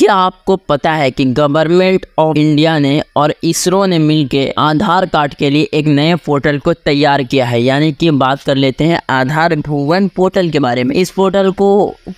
क्या आपको पता है कि गवर्नमेंट ऑफ इंडिया ने और इसरो ने मिलकर आधार कार्ड के लिए एक नए पोर्टल को तैयार किया है यानी कि बात कर लेते हैं आधार भुवन पोर्टल के बारे में इस पोर्टल को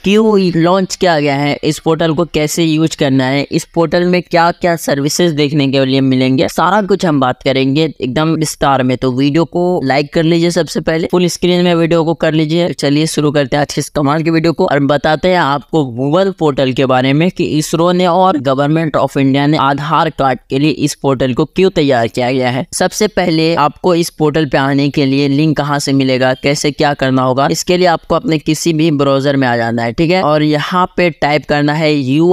क्यों लॉन्च किया गया है इस पोर्टल को कैसे यूज करना है इस पोर्टल में क्या क्या सर्विसेज देखने के लिए मिलेंगे सारा कुछ हम बात करेंगे एकदम विस्तार में तो वीडियो को लाइक कर लीजिए सबसे पहले फुल स्क्रीन में वीडियो को कर लीजिए चलिए शुरू करते हैं अच्छे कमाल के वीडियो को और बताते हैं आपको गूगल पोर्टल के बारे में कि इस इसरो ने और गवर्नमेंट ऑफ इंडिया ने आधार कार्ड के लिए इस पोर्टल को क्यों तैयार किया गया है सबसे पहले आपको इस पोर्टल पे आने के लिए लिंक कहाँ से मिलेगा कैसे क्या करना होगा इसके लिए आपको अपने किसी भी ब्राउजर में आ जाना है ठीक है और यहाँ पे टाइप करना है यू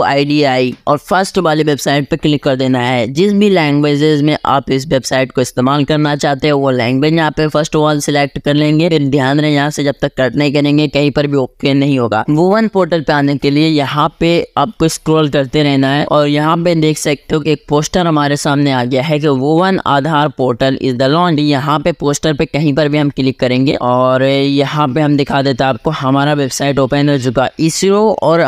और फर्स्ट वाली वेबसाइट पे क्लिक कर देना है जिस भी लैंग्वेजेस में आप इस वेबसाइट को इस्तेमाल करना चाहते हो वो लैंग्वेज यहाँ पे फर्स्ट ऑल सिलेक्ट कर लेंगे फिर ध्यान रहे यहाँ से जब तक कट नहीं करेंगे कहीं पर भी ओके नहीं होगा वो वन पोर्टल पे आने के लिए यहाँ पे आपको स्क्रॉल करते रहना है और यहाँ पे देख सकते हो कि एक पोस्टर हमारे सामने आ गया है कि one Aadhaar portal is the launched यहाँ पे पोस्टर पे कहीं पर भी हम क्लिक करेंगे और यहाँ पे हम दिखा देते हैं आपको हमारा वेबसाइट ओपन हो चुका इसरो और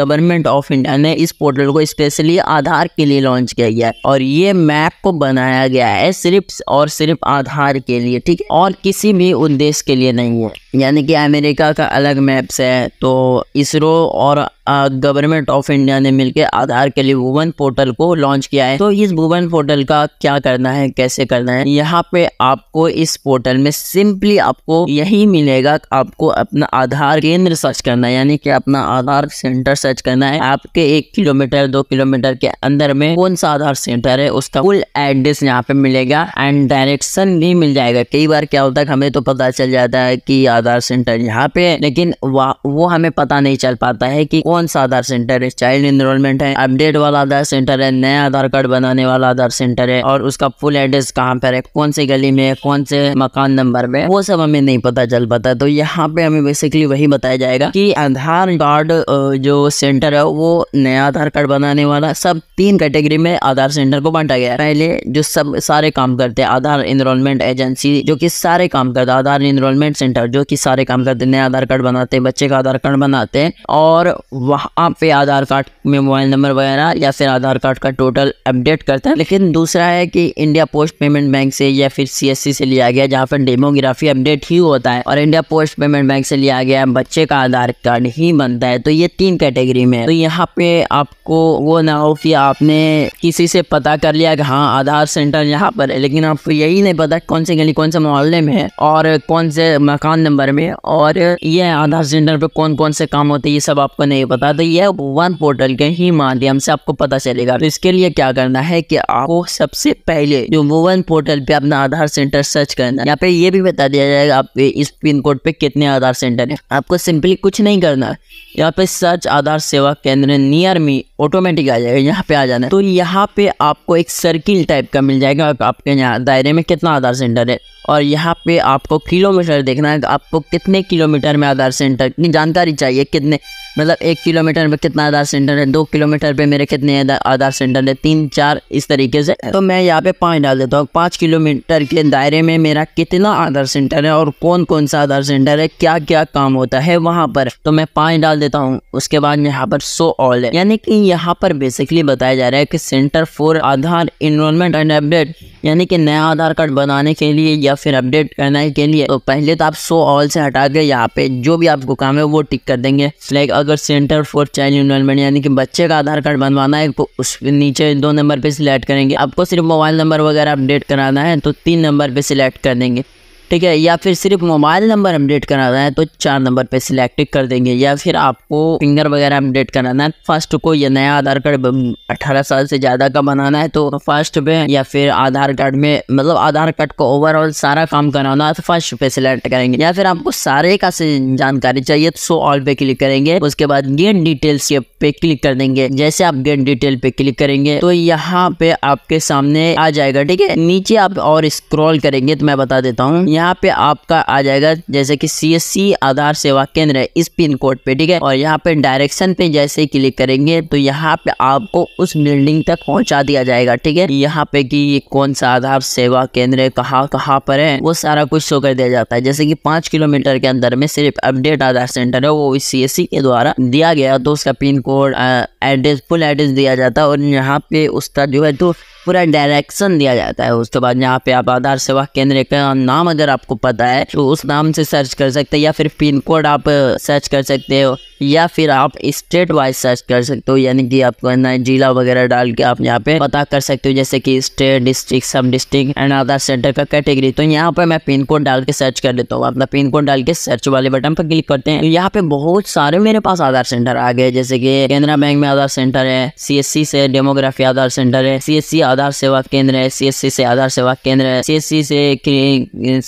गवर्नमेंट ऑफ इंडिया ने इस पोर्टल को स्पेशली आधार के लिए लॉन्च किया गया है और ये मैप को बनाया गया है सिर्फ और सिर्फ आधार के लिए ठीक है और किसी भी उद्देश्य के लिए नहीं है यानी कि अमेरिका का अलग मैप्स है तो इसरो और गवर्नमेंट ऑफ इंडिया ने मिलकर आधार के लिए वुवन पोर्टल को लॉन्च किया है तो इस वुवन पोर्टल का क्या करना है कैसे करना है यहाँ पे आपको इस पोर्टल में सिंपली आपको यही मिलेगा आपको अपना आधार केंद्र सर्च करना है यानी कि अपना आधार सेंटर सर्च करना है आपके एक किलोमीटर दो किलोमीटर के अंदर में कौन सा आधार सेंटर है उसका फुल एड्रेस यहाँ पे मिलेगा एंड डायरेक्शन भी मिल जाएगा कई बार क्या होता है हमें तो पता चल जाता है कि आधार सेंटर यहाँ पे लेकिन वो हमें पता नहीं चल पाता है कि कौन सा आधार सेंटर है चाइल्ड इनरोलमेंट है अपडेट वाला आधार सेंटर है नया आधार कार्ड बनाने वाला आधार सेंटर है और उसका फुल एड्रेस कहाँ पर है कौन सी गली में है कौन से मकान नंबर में वो सब हमें नहीं पता चल पाता तो यहाँ पे हमें बेसिकली वही बताया जाएगा की आधार कार्ड जो सेंटर है वो नया आधार कार्ड बनाने वाला सब तीन कैटेगरी में आधार सेंटर को बांटा गया पहले जो सब सारे काम करते हैं आधार इनरोलमेंट एजेंसी जो कि सारे काम करता है आधार इनरोलमेंट सेंटर जो कि सारे काम करते नया आधार कार्ड बनाते हैं बच्चे का आधार कार्ड बनाते हैं और वहाँ पे आधार कार्ड में मोबाइल नंबर वगैरह या फिर आधार कार्ड का टोटल अपडेट करता है लेकिन दूसरा है कि इंडिया पोस्ट पेमेंट बैंक से या फिर सी से लिया गया जहाँ पर डेमोग्राफी अपडेट ही होता है और इंडिया पोस्ट पेमेंट बैंक से लिया गया बच्चे का आधार कार्ड ही बनता है तो ये तीन कैटेगरी में तो यहाँ पे आपको वो ना हो कि आपने किसी से पता कर लिया कि हाँ आधार सेंटर यहाँ पर है लेकिन आपको यही नहीं पता कौन से गली कौन से मोहल्ले में है और कौन से मकान नंबर नंबर में और ये आधार सेंटर पे कौन कौन से काम होते हैं ये सब आपको नहीं पता तो ये वन पोर्टल के ही माध्यम से आपको पता चलेगा तो इसके लिए क्या करना है कि आपको सबसे पहले जो वन पोर्टल पे अपना आधार सेंटर सर्च करना है यहाँ पे ये भी बता दिया जाएगा आप इस पिन कोड पे कितने आधार सेंटर है आपको सिंपली कुछ नहीं करना यहाँ पे सर्च आधार सेवा केंद्र नियर मी ऑटोमेटिक आ जाएगा यहाँ पे आ जाना है तो यहाँ पे आपको एक सर्किल टाइप का मिल जाएगा आपके यहाँ दायरे में कितना आधार सेंटर है और यहाँ पे आपको किलोमीटर देखना है आपको कितने किलोमीटर में आधार सेंटर की जानकारी चाहिए कितने मतलब एक किलोमीटर में कितना आधार सेंटर है दो किलोमीटर पे मेरे कितने आधार सेंटर है तीन चार इस तरीके से तो मैं यहाँ पे पाँच डाल देता हूँ पाँच किलोमीटर के दायरे में मेरा कितना आधार सेंटर है और कौन कौन सा आधार सेंटर है क्या क्या काम होता है वहाँ पर तो मैं पाँच डाल देता हूँ उसके बाद यहाँ पर सो ऑल है यानी कि यहाँ पर बेसिकली बताया जा रहा है कि centre for Aadhaar enrolment and update यानी कि नया आधार कार्ड बनाने के लिए या फिर अपडेट करने के लिए तो पहले तो आप सो ऑल से हटा के यहाँ पे जो भी आपको काम है वो टिक कर देंगे लाइक अगर सेंटर फॉर चाइल्ड इन्वॉलमेंट यानी कि बच्चे का आधार कार्ड बनवाना है तो उस नीचे दो नंबर पे सिलेक्ट करेंगे आपको सिर्फ मोबाइल नंबर वगैरह अपडेट कराना है तो तीन नंबर पे सिलेक्ट कर देंगे ठीक है या फिर सिर्फ मोबाइल नंबर अपडेट कराना है तो चार नंबर पे सिलेक्ट कर देंगे या फिर आपको फिंगर वगैरह अपडेट कराना है फर्स्ट को या नया आधार कार्ड अठारह साल से ज़्यादा का बनाना है तो फर्स्ट पे या फिर आधार कार्ड में मतलब आधार कार्ड को ओवरऑल सारा काम कराना है तो फर्स्ट पे सिलेक्ट करेंगे या फिर आपको सारे का से जानकारी चाहिए तो सो ऑल पे क्लिक करेंगे उसके बाद गेट डिटेल्स पे क्लिक कर देंगे जैसे आप गेट डिटेल पे क्लिक करेंगे तो यहाँ पे आपके सामने आ जाएगा ठीक है नीचे आप और स्क्रॉल करेंगे तो मैं बता देता हूँ यहाँ पे आपका आ जाएगा जैसे कि सी एस सी आधार सेवा केंद्र है इस पिन कोड पे ठीक है और यहाँ पे डायरेक्शन पे जैसे क्लिक करेंगे तो यहाँ पे आपको उस बिल्डिंग तक पहुँचा दिया जाएगा ठीक है यहाँ पे कि कौन सा आधार सेवा केंद्र है कहाँ कहाँ पर है वो सारा कुछ शो कर दिया जाता है जैसे की पांच किलोमीटर के अंदर में सिर्फ अपडेट आधार सेंटर है वो सी एस सी के द्वारा दिया गया तो उसका pin code address full address दिया जाता है और यहाँ पे उसका जो है तो पूरा डायरेक्शन दिया जाता है उसके बाद यहाँ पे आप आधार सेवा केंद्र का नाम अगर आपको पता है तो उस नाम से सर्च कर सकते हैं या फिर पिन कोड आप सर्च कर सकते हो या फिर आप स्टेट वाइज सर्च कर सकते हो यानी कि आपको ना जिला वगैरह डाल के आप यहाँ पे पता कर सकते हो जैसे कि state district sub district and Aadhaar centre का कैटेगरी तो यहाँ पे मैं पिन कोड डाल के सर्च कर लेता हूँ अपना पिन कोड डाल के सर्च वाले बटन पर क्लिक करते हैं यहाँ पे बहुत सारे मेरे पास आधार सेंटर आ गए जैसे कि केनरा बैंक में आधार सेंटर है सी से डेमोग्राफी आधार सेंटर है सी आधार सेवा केंद्र है सीएससी से आधार सेवा केंद्र है सीएससी से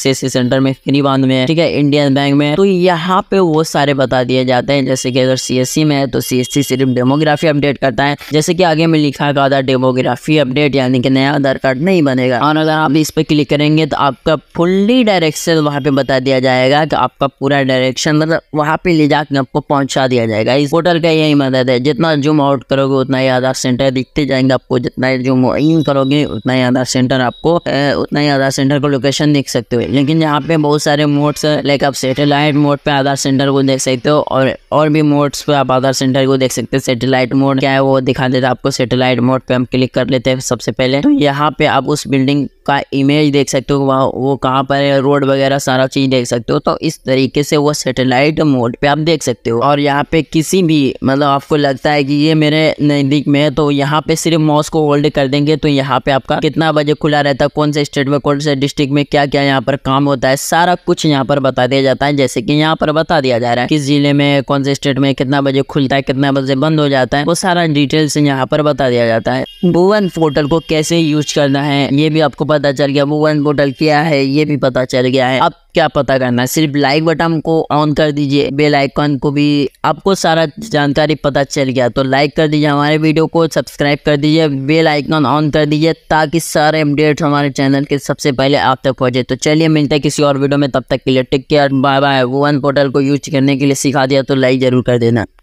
सीएससी सेंटर में फ्री बांध में ठीक है इंडियन बैंक में तो यहाँ पे वो सारे बता दिए जाते हैं जैसे कि अगर सीएससी में है तो सीएससी सिर्फ डेमोग्राफी अपडेट करता है जैसे कि आगे में लिखा है आधार डेमोग्राफी अपडेट यानी कि नया आधार कार्ड नहीं बनेगा और अगर आप इस पर क्लिक करेंगे तो आपका फुल्ली डायरेक्शन वहाँ पे बता दिया जाएगा कि आपका पूरा डायरेक्शन मतलब वहाँ पे ले जाकर आपको पहुंचा दिया जाएगा इस पोर्टल का यही मदद है जितना जूम आउट करोगे उतना ही आधार सेंटर दिखते जाएंगे आपको जितना जूम सर्चिंग करोगे उतना ही आधार सेंटर आपको उतना ही आधार सेंटर को लोकेशन देख सकते हो लेकिन यहाँ पे बहुत सारे मोड्स लाइक आप सेटेलाइट मोड पे आधार सेंटर को देख सकते हो और और भी मोड्स पे आप आधार सेंटर को देख सकते हो सेटेलाइट मोड क्या है वो दिखा देता है आपको सेटेलाइट मोड पे हम क्लिक कर लेते हैं सबसे पहले तो यहाँ पे आप उस बिल्डिंग का इमेज देख सकते हो वहाँ वो कहाँ पर है रोड वगैरह सारा चीज़ देख सकते हो तो इस तरीके से वो सेटेलाइट मोड पे आप देख सकते हो और यहाँ पे किसी भी मतलब आपको लगता है कि ये मेरे नज़दीक में है तो यहाँ पे सिर्फ माउस को होल्ड कर देंगे तो यहाँ पे आपका कितना बजे खुला रहता है कौन से स्टेट में कौन से डिस्ट्रिक्ट में क्या क्या यहाँ पर काम होता है सारा कुछ यहाँ पर बता दिया जाता है जैसे कि यहाँ पर बता दिया जा रहा है किस जिले में कौन से स्टेट में कितना बजे खुलता है कितना बजे बंद हो जाता है वो सारा डिटेल्स यहाँ पर बता दिया जाता है मूवन पोर्टल को कैसे यूज करना है ये भी आपको पता चल गया मूवन पोर्टल क्या है ये भी पता चल गया है अब क्या पता करना है सिर्फ लाइक बटन को ऑन कर दीजिए बेल आइकन को भी आपको सारा जानकारी पता चल गया तो लाइक कर दीजिए हमारे वीडियो को सब्सक्राइब कर दीजिए बेल आइकन ऑन कर दीजिए ताकि सारे अपडेट्स हमारे चैनल के सबसे पहले आप तक पहुंचे तो चलिए मिलते हैं किसी और वीडियो में तब तक के लिए take care bye bye one portal को यूज करने के लिए सिखा दिया तो लाइक जरूर कर देना